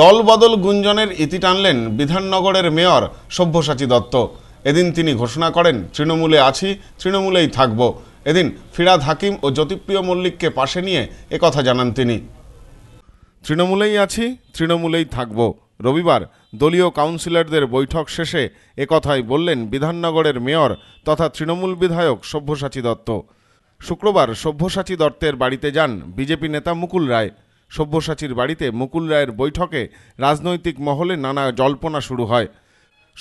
দলবদল গুঞ্জনের ইতি টানলেন বিধাননগরের মেয়র সব্যসাচী দত্ত এদিন তিনি ঘোষণা করেন তৃণমূলে আছি তৃণমূলেই থাকব এদিন ফিরাদ হাকিম ও জ্যোতিপ্রিয় মল্লিককে পাশে নিয়ে একথা জানান তিনি তৃণমূলেই আছি তৃণমূলেই থাকব রবিবার দলীয় কাউন্সিলরদের বৈঠক শেষে একথাই বললেন বিধাননগরের মেয়র তথা তৃণমূল বিধায়ক সব্যসাচী দত্ত শুক্রবার সব্যসাচী দত্তের বাড়িতে যান বিজেপি নেতা মুকুল রায় সব্যসাচীর বাড়িতে মুকুল রায়ের বৈঠকে রাজনৈতিক মহলে নানা জল্পনা শুরু হয়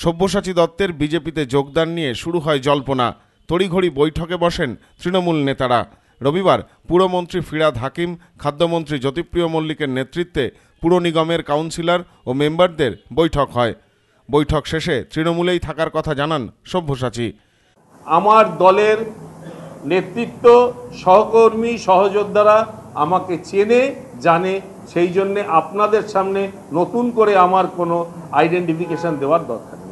সব্যসাচী দত্তের বিজেপিতে যোগদান নিয়ে শুরু হয় জল্পনা তড়িঘড়ি বৈঠকে বসেন তৃণমূল নেতারা রবিবার পুরমন্ত্রী ফিরাদ হাকিম খাদ্যমন্ত্রী জ্যোতিপ্রিয় মল্লিকের নেতৃত্বে পুর নিগমের কাউন্সিলর ও মেম্বারদের বৈঠক হয় বৈঠক শেষে তৃণমূলেই থাকার কথা জানান সব্যসাচী আমার দলের নেতৃত্ব সহকর্মী সহযোদ্ধারা আমাকে চেনে জানে সেই জন্যে আপনাদের সামনে নতুন করে আমার কোনো আইডেন্টিফিকেশান দেওয়ার দরকার নেই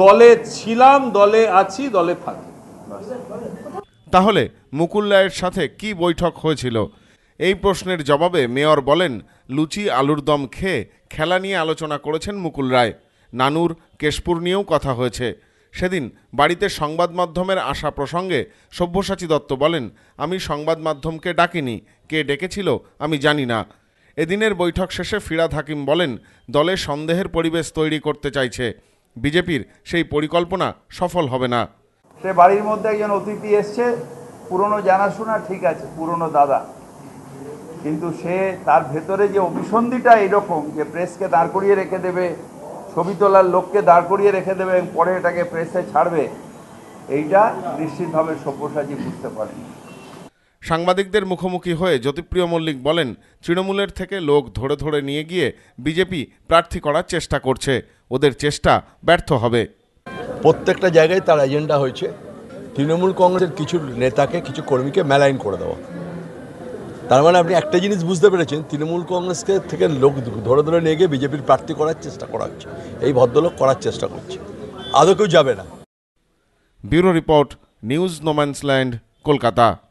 দলে ছিলাম দলে আছি দলে থাকি তাহলে মুকুল রায়ের সাথে কি বৈঠক হয়েছিল এই প্রশ্নের জবাবে মেয়র বলেন লুচি আলুর দম খেয়ে খেলা নিয়ে আলোচনা করেছেন মুকুল রায় নানুর কেশপুর নিয়েও কথা হয়েছে সেদিন বাড়িতে সংবাদ মাধ্যমের আসা প্রসঙ্গে সব্যসাচী দত্ত বলেন আমি সংবাদ মাধ্যমকে ডাকিনি কে ডেকেছিল আমি জানি না এদিনের বৈঠক শেষে ফিরাদ হাকিম বলেন দলে সন্দেহের পরিবেশ তৈরি করতে চাইছে বিজেপির সেই পরিকল্পনা সফল হবে না সে বাড়ির মধ্যে একজন অতিথি এসছে পুরনো জানাশোনা ঠিক আছে পুরনো দাদা কিন্তু সে তার ভেতরে যে অভিসন্ধিটা এরকম যে প্রেসকে দাঁড় করিয়ে রেখে দেবে ছবি তোলার লোককে দাঁড় করিয়ে রেখে দেবে এবং পরে এটাকে প্রেসে ছাড়বে এইটা নিশ্চিতভাবে সব্যসাচী বুঝতে পারেন সাংবাদিকদের মুখোমুখি হয়ে জ্যোতিপ্রিয় মল্লিক বলেন তৃণমূলের থেকে লোক ধরে ধরে নিয়ে গিয়ে বিজেপি প্রার্থী করার চেষ্টা করছে ওদের চেষ্টা ব্যর্থ হবে প্রত্যেকটা জায়গায় তার এজেন্ডা হয়েছে তৃণমূল কংগ্রেসের কিছু নেতাকে কিছু কর্মীকে মেলাইন করে দেওয়া তার মানে আপনি একটা জিনিস বুঝতে পেরেছেন তৃণমূল কংগ্রেসকে থেকে লোক ধরে ধরে নিয়ে গিয়ে বিজেপির প্রার্থী করার চেষ্টা করা হচ্ছে এই ভদ্রলোক করার চেষ্টা করছে আদৌ কেউ যাবে না bureau report news No Man's Land Kolkata